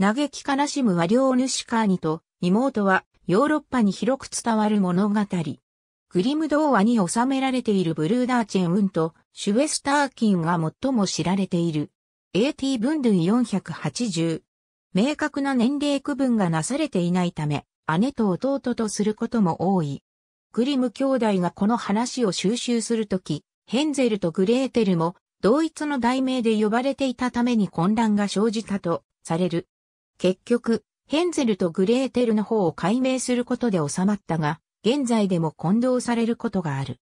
嘆き悲しむ和両主カーニと妹はヨーロッパに広く伝わる物語。グリム童話に収められているブルーダーチェンウンとシュウェスターキンが最も知られている。AT 分類480。明確な年齢区分がなされていないため、姉と弟とすることも多い。グリム兄弟がこの話を収集するとき、ヘンゼルとグレーテルも同一の題名で呼ばれていたために混乱が生じたとされる結局、ヘンゼルとグレーテルの方を解明することで収まったが、現在でも混同されることがある。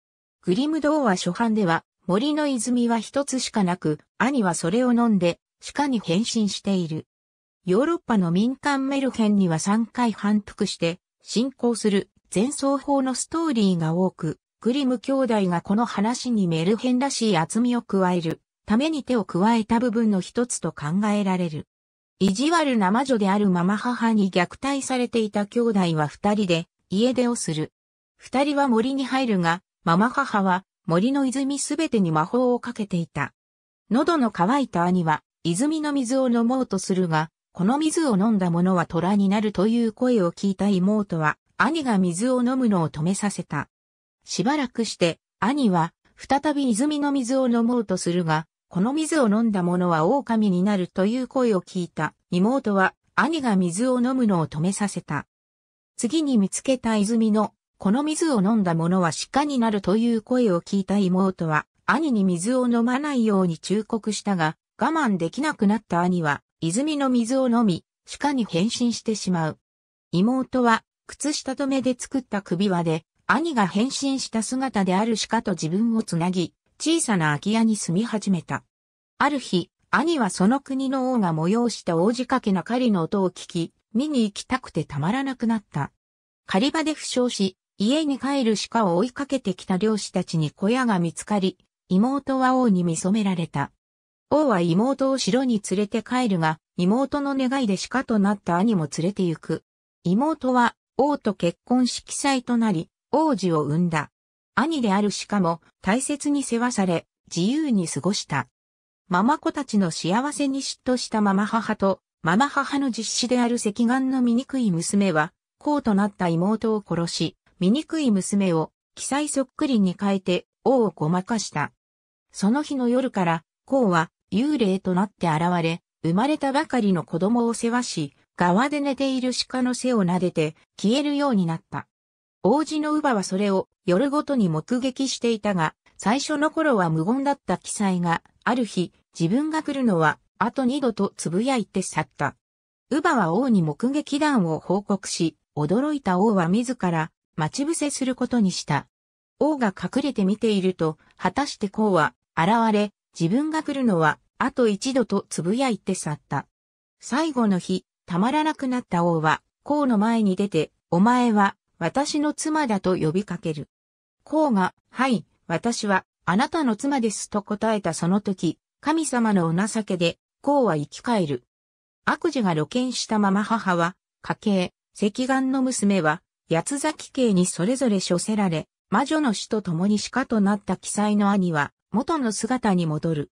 グリム童話初版では、森の泉は一つしかなく、兄はそれを飲んで、鹿に変身している。ヨーロッパの民間メルヘンには3回反復して、進行する前奏法のストーリーが多く、グリム兄弟がこの話にメルヘンらしい厚みを加えるために手を加えた部分の一つと考えられる。意地悪な魔女であるママ母に虐待されていた兄弟は二人で家出をする。二人は森に入るが、ママ母は森の泉すべてに魔法をかけていた。喉の渇いた兄は泉の水を飲もうとするが、この水を飲んだ者は虎になるという声を聞いた妹は、兄が水を飲むのを止めさせた。しばらくして、兄は再び泉の水を飲もうとするが、この水を飲んだ者は狼になるという声を聞いた。妹は兄が水を飲むのを止めさせた。次に見つけた泉の、この水を飲んだ者は鹿になるという声を聞いた妹は、兄に水を飲まないように忠告したが、我慢できなくなった兄は、泉の水を飲み、鹿に変身してしまう。妹は、靴下止めで作った首輪で、兄が変身した姿である鹿と自分をつなぎ、小さな空き家に住み始めた。ある日、兄はその国の王が催した王子かけな狩りの音を聞き、見に行きたくてたまらなくなった。狩り場で負傷し、家に帰る鹿を追いかけてきた漁師たちに小屋が見つかり、妹は王に見染められた。王は妹を城に連れて帰るが、妹の願いで鹿となった兄も連れて行く。妹は王と結婚し記載となり、王子を産んだ。兄である鹿も大切に世話され、自由に過ごした。ママ子たちの幸せに嫉妬したママ母と、ママ母の実子である赤眼の醜い娘は、公となった妹を殺し、醜い娘を、記載そっくりに変えて、王をごまかした。その日の夜から、公は幽霊となって現れ、生まれたばかりの子供を世話し、側で寝ている鹿の背を撫でて、消えるようになった。王子の乳母はそれを夜ごとに目撃していたが、最初の頃は無言だった記載が、ある日、自分が来るのは、あと二度と呟いて去った。乳母は王に目撃談を報告し、驚いた王は自ら、待ち伏せすることにした。王が隠れて見ていると、果たしてこうは、現れ、自分が来るのは、あと一度と呟いて去った。最後の日、たまらなくなった王は、こうの前に出て、お前は、私の妻だと呼びかける。コウが、はい、私は、あなたの妻ですと答えたその時、神様のお情けで、コウは生き返る。悪事が露見したまま母は、家系、赤眼の娘は、八崎家にそれぞれ処せられ、魔女の死と共に鹿となった記載の兄は、元の姿に戻る。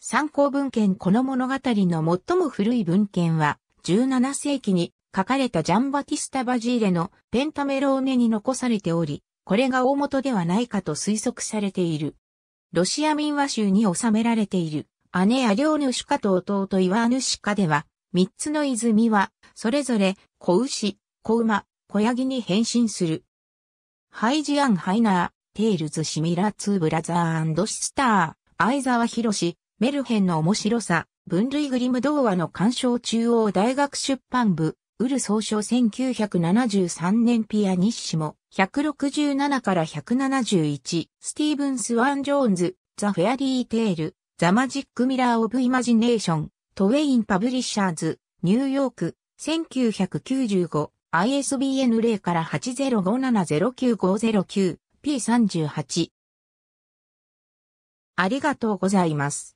参考文献この物語の最も古い文献は、17世紀に書かれたジャンバティスタ・バジーレのペンタメローネに残されており、これが大元ではないかと推測されている。ロシア民話集に収められている、姉や両主家と弟岩主家では、三つの泉は、それぞれ、子牛、子馬、子ヤギに変身する。ハイジアン・ハイナー、テイルズ・シミラツー・ブラザーシスター、アイザワ・ヒロシ、メルヘンの面白さ、分類グリム童話の鑑賞中央大学出版部、ウル総称1973年ピアニッシモ、167から171、スティーブン・スワン・ジョーンズ、ザ・フェアリー・テール、ザ・マジック・ミラー・オブ・イマジネーション、トウェイン・パブリッシャーズ、ニューヨーク、1995、ISBN 0から805709509、P38。ありがとうございます。